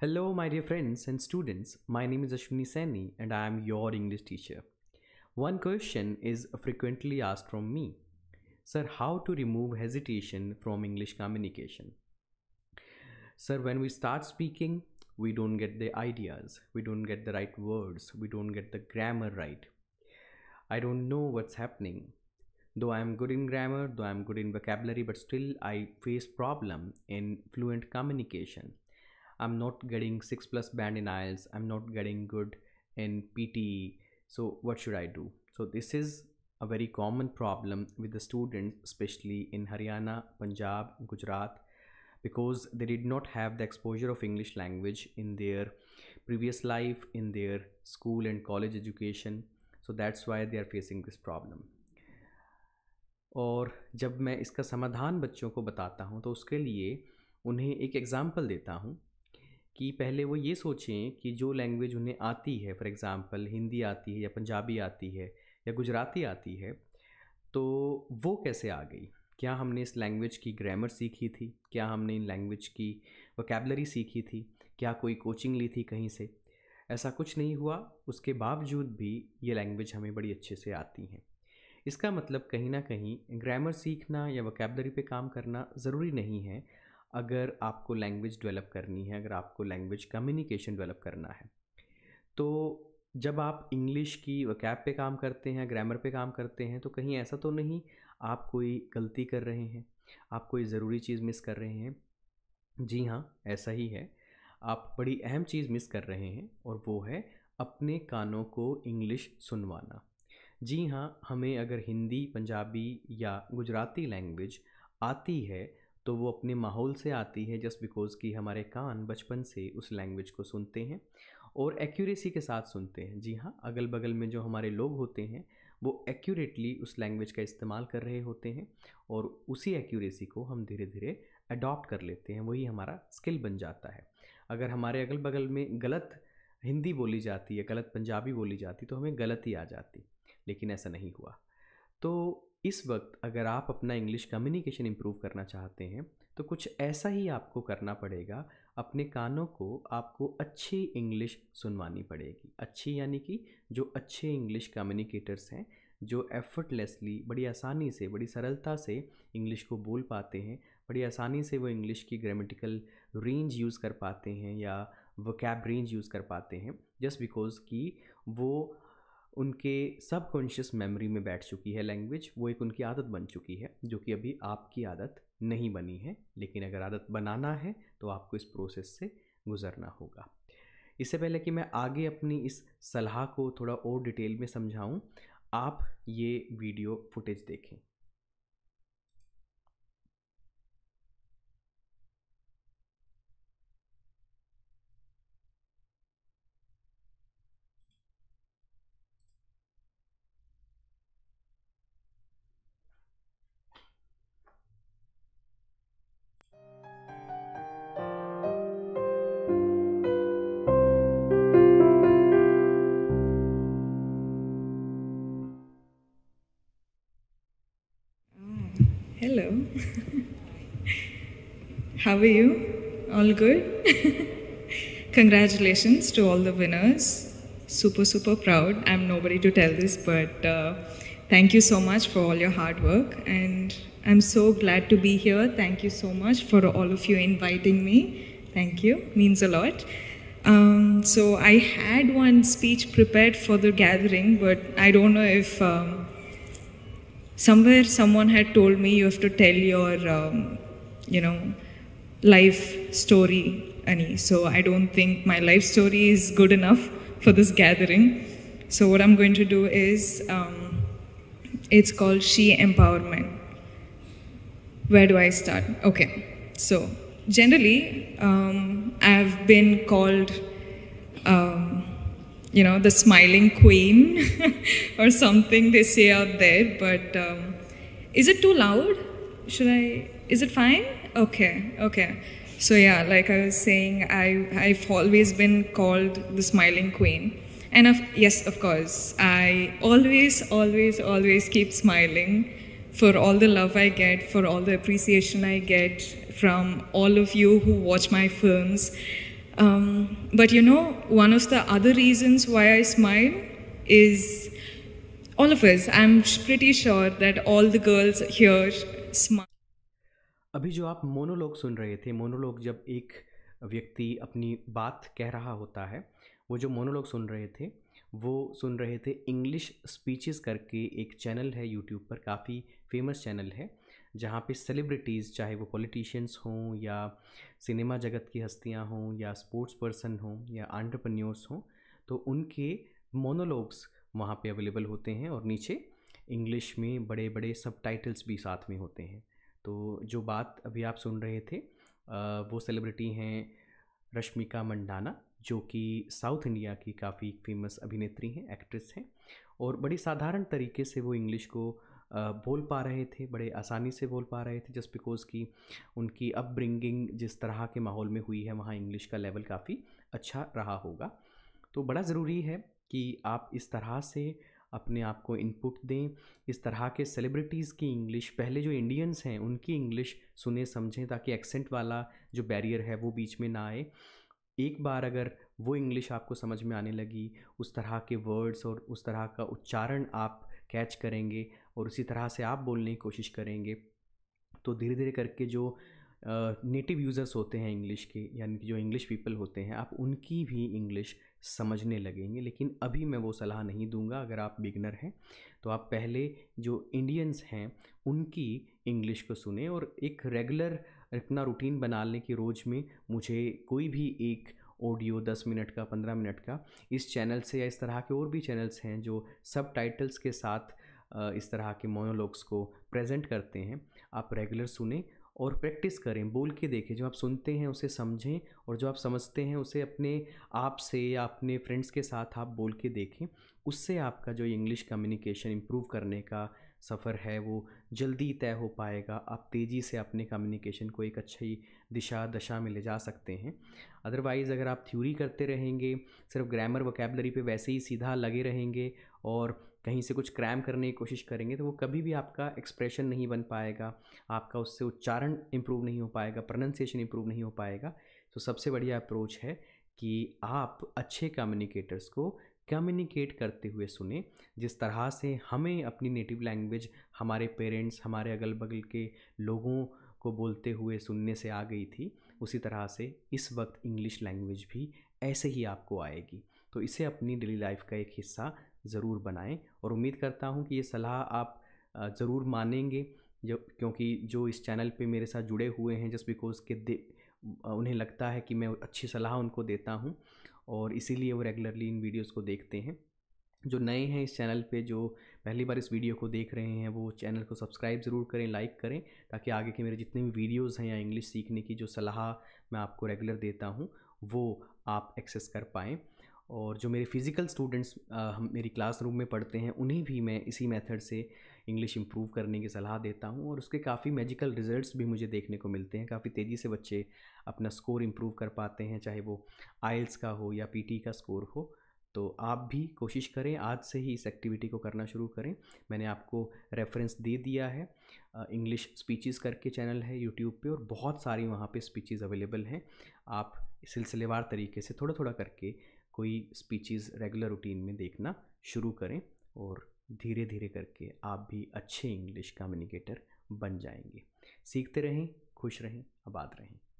Hello, my dear friends and students. My name is Ashwini Saini and I am your English teacher. One question is frequently asked from me. Sir, how to remove hesitation from English communication? Sir, when we start speaking, we don't get the ideas, we don't get the right words, we don't get the grammar right. I don't know what's happening. Though I am good in grammar, though I am good in vocabulary, but still I face problem in fluent communication I'm not getting six plus band in IELTS. I'm not getting good in PTE. So what should I do? So this is a very common problem with the students, especially in Haryana, Punjab, Gujarat, because they did not have the exposure of English language in their previous life, in their school and college education. So that's why they are facing this problem. और जब मैं इसका समाधान बच्चों को बताता हूँ तो उसके लिए उन्हें एक एग्ज़ाम्पल देता हूँ कि पहले वो ये सोचें कि जो लैंग्वेज उन्हें आती है फॉर एग्ज़ाम्पल हिंदी आती है या पंजाबी आती है या गुजराती आती है तो वो कैसे आ गई क्या हमने इस लैंग्वेज की ग्रामर सीखी थी क्या हमने इन लैंग्वेज की वकेबलरी सीखी थी क्या कोई कोचिंग ली थी कहीं से ऐसा कुछ नहीं हुआ उसके बावजूद भी ये लैंग्वेज हमें बड़ी अच्छे से आती हैं इसका मतलब कहीं ना कहीं ग्रामर सीखना या वकेबलरी पे काम करना ज़रूरी नहीं है अगर आपको लैंग्वेज डेवलप करनी है अगर आपको लैंग्वेज कम्युनिकेशन डेवलप करना है तो जब आप इंग्लिश की वकैब पे काम करते हैं ग्रामर पे काम करते हैं तो कहीं ऐसा तो नहीं आप कोई गलती कर रहे हैं आप कोई ज़रूरी चीज़ मिस कर रहे हैं जी हाँ ऐसा ही है आप बड़ी अहम चीज़ मिस कर रहे हैं और वो है अपने कानों को इंग्लिश सुनवाना जी हाँ हमें अगर हिंदी पंजाबी या गुजराती लैंग्वेज आती है तो वो अपने माहौल से आती है जस्ट बिकॉज़ कि हमारे कान बचपन से उस लैंग्वेज को सुनते हैं और एक्यूरेसी के साथ सुनते हैं जी हाँ अगल बगल में जो हमारे लोग होते हैं वो एक्यूरेटली उस लैंग्वेज का इस्तेमाल कर रहे होते हैं और उसी एक्यूरेसी को हम धीरे धीरे अडॉप्ट कर लेते हैं वही हमारा स्किल बन जाता है अगर हमारे अगल बगल में गलत हिंदी बोली जाती है गलत पंजाबी बोली जाती तो हमें गलती आ जाती लेकिन ऐसा नहीं हुआ तो इस वक्त अगर आप अपना इंग्लिश कम्युनिकेशन इम्प्रूव करना चाहते हैं तो कुछ ऐसा ही आपको करना पड़ेगा अपने कानों को आपको अच्छी इंग्लिश सुनवानी पड़ेगी अच्छी यानी कि जो अच्छे इंग्लिश कम्युनिकेटर्स हैं जो एफर्टलेसली बड़ी आसानी से बड़ी सरलता से इंग्लिश को बोल पाते हैं बड़ी आसानी से वो इंग्लिश की ग्रामेटिकल रेंज यूज़ कर पाते हैं या वकैब रेंज यूज़ कर पाते हैं जस्ट बिकॉज़ कि वो उनके सबकॉन्शियस मेमोरी में बैठ चुकी है लैंग्वेज वो एक उनकी आदत बन चुकी है जो कि अभी आपकी आदत नहीं बनी है लेकिन अगर आदत बनाना है तो आपको इस प्रोसेस से गुजरना होगा इससे पहले कि मैं आगे अपनी इस सलाह को थोड़ा और डिटेल में समझाऊं आप ये वीडियो फुटेज देखें Hello. How are you? All good? Congratulations to all the winners. Super, super proud. I'm nobody to tell this, but uh, thank you so much for all your hard work. And I'm so glad to be here. Thank you so much for all of you inviting me. Thank you. Means a lot. Um, so I had one speech prepared for the gathering, but I don't know if. Um, somewhere someone had told me you have to tell your um, you know life story Any so i don't think my life story is good enough for this gathering so what i'm going to do is um, it's called she empowerment where do i start okay so generally um, i've been called you know, the smiling queen or something they say out there. But um, is it too loud? Should I? Is it fine? Okay, okay. So yeah, like I was saying, I I've always been called the smiling queen, and of yes, of course, I always, always, always keep smiling for all the love I get, for all the appreciation I get from all of you who watch my films. Um, but you know, one of the other reasons why I smile is all of us. I'm pretty sure that all the girls here smile. अभी जो आप monologue सुन रहे थे monologue जब एक व्यक्ति अपनी बात कह रहा होता है वो जो मोनोलॉग सुन रहे थे वो सुन रहे थे इंग्लिश स्पीचेस करके एक चैनल है यूट्यूब पर काफ़ी फेमस चैनल है जहाँ पे सेलिब्रिटीज़ चाहे वो पॉलिटिशियंस हों या सिनेमा जगत की हस्तियाँ हों या स्पोर्ट्स पर्सन हों या आंट्रप्रन्योर्स हों तो उनके मोनोलॉग्स वहाँ पे अवेलेबल होते हैं और नीचे इंग्लिश में बड़े बड़े सब टाइटल्स भी साथ में होते हैं तो जो बात अभी आप सुन रहे थे वो सेलिब्रिटी हैं रश्मिका मंडाना जो कि साउथ इंडिया की काफ़ी फेमस अभिनेत्री हैं एक्ट्रेस हैं और बड़ी साधारण तरीके से वो इंग्लिश को बोल पा रहे थे बड़े आसानी से बोल पा रहे थे जस्ट बिकॉज़ कि उनकी अपब्रिंगिंग जिस तरह के माहौल में हुई है वहाँ इंग्लिश का लेवल काफ़ी अच्छा रहा होगा तो बड़ा ज़रूरी है कि आप इस तरह से अपने आप को इनपुट दें इस तरह के सेलिब्रिटीज़ की इंग्लिश पहले जो इंडियंस हैं उनकी इंग्लिश सुने समझें ताकि एक्सेंट वाला जो बैरियर है वो बीच में ना आए एक बार अगर वो इंग्लिश आपको समझ में आने लगी उस तरह के वर्ड्स और उस तरह का उच्चारण आप कैच करेंगे और उसी तरह से आप बोलने की कोशिश करेंगे तो धीरे धीरे करके जो नेटिव यूज़र्स होते हैं इंग्लिश के यानी कि जो इंग्लिश पीपल होते हैं आप उनकी भी इंग्लिश समझने लगेंगे लेकिन अभी मैं वो सलाह नहीं दूंगा अगर आप बिगनर हैं तो आप पहले जो इंडियंस हैं उनकी इंग्लिश को सुने और एक रेगुलर अपना रूटीन बना लें कि रोज़ में मुझे कोई भी एक ऑडियो दस मिनट का पंद्रह मिनट का इस चैनल से या इस तरह के और भी चैनल्स हैं जो सब टाइटल्स के साथ इस तरह के मोनोलॉग्स को प्रेजेंट करते हैं आप रेगुलर सुने और प्रैक्टिस करें बोल के देखें जो आप सुनते हैं उसे समझें और जो आप समझते हैं उसे अपने आप से या अपने फ्रेंड्स के साथ आप बोल के देखें उससे आपका जो इंग्लिश कम्युनिकेशन इम्प्रूव करने का सफ़र है वो जल्दी तय हो पाएगा आप तेज़ी से अपने कम्युनिकेशन को एक अच्छी दिशा दशा में ले जा सकते हैं अदरवाइज़ अगर आप थ्योरी करते रहेंगे सिर्फ ग्रामर वोकेबलरी पे वैसे ही सीधा लगे रहेंगे और कहीं से कुछ क्रैम करने की कोशिश करेंगे तो वो कभी भी आपका एक्सप्रेशन नहीं बन पाएगा आपका उससे उच्चारण इम्प्रूव नहीं हो पाएगा प्रोनंसिएशन इम्प्रूव नहीं हो पाएगा तो सबसे बढ़िया अप्रोच है कि आप अच्छे कम्युनिकेटर्स को कम्युनिकेट करते हुए सुने जिस तरह से हमें अपनी नेटिव लैंग्वेज हमारे पेरेंट्स हमारे अगल बगल के लोगों को बोलते हुए सुनने से आ गई थी उसी तरह से इस वक्त इंग्लिश लैंग्वेज भी ऐसे ही आपको आएगी तो इसे अपनी डेली लाइफ का एक हिस्सा ज़रूर बनाएं और उम्मीद करता हूँ कि ये सलाह आप ज़रूर मानेंगे जो क्योंकि जो इस चैनल पे मेरे साथ जुड़े हुए हैं जस्ट बिकॉज़ के दे उन्हें लगता है कि मैं अच्छी सलाह उनको देता हूँ और इसीलिए वो रेगुलरली इन वीडियोस को देखते हैं जो नए हैं इस चैनल पे जो पहली बार इस वीडियो को देख रहे हैं वो चैनल को सब्सक्राइब ज़रूर करें लाइक करें ताकि आगे के मेरे जितने भी वीडियोज़ हैं या इंग्लिश सीखने की जो सलाह मैं आपको रेगुलर देता हूँ वो आप एक्सेस कर पाएँ और जो मेरे फ़िज़िकल स्टूडेंट्स हम मेरी क्लास में पढ़ते हैं उन्हें भी मैं इसी मेथड से इंग्लिश इम्प्रूव करने की सलाह देता हूँ और उसके काफ़ी मैजिकल रिजल्ट्स भी मुझे देखने को मिलते हैं काफ़ी तेज़ी से बच्चे अपना स्कोर इम्प्रूव कर पाते हैं चाहे वो आइल्स का हो या पी का स्कोर हो तो आप भी कोशिश करें आज से ही इस एक्टिविटी को करना शुरू करें मैंने आपको रेफरेंस दे दिया है इंग्लिश स्पीचेस करके चैनल है यूट्यूब पे और बहुत सारी वहाँ पे स्पीचेस अवेलेबल हैं आप सिलसिलेवार तरीके से थोड़ा थोड़ा करके कोई स्पीचेस रेगुलर रूटीन में देखना शुरू करें और धीरे धीरे करके आप भी अच्छे इंग्लिश कम्युनिकेटर बन जाएंगे सीखते रहें खुश रहें आबाद रहें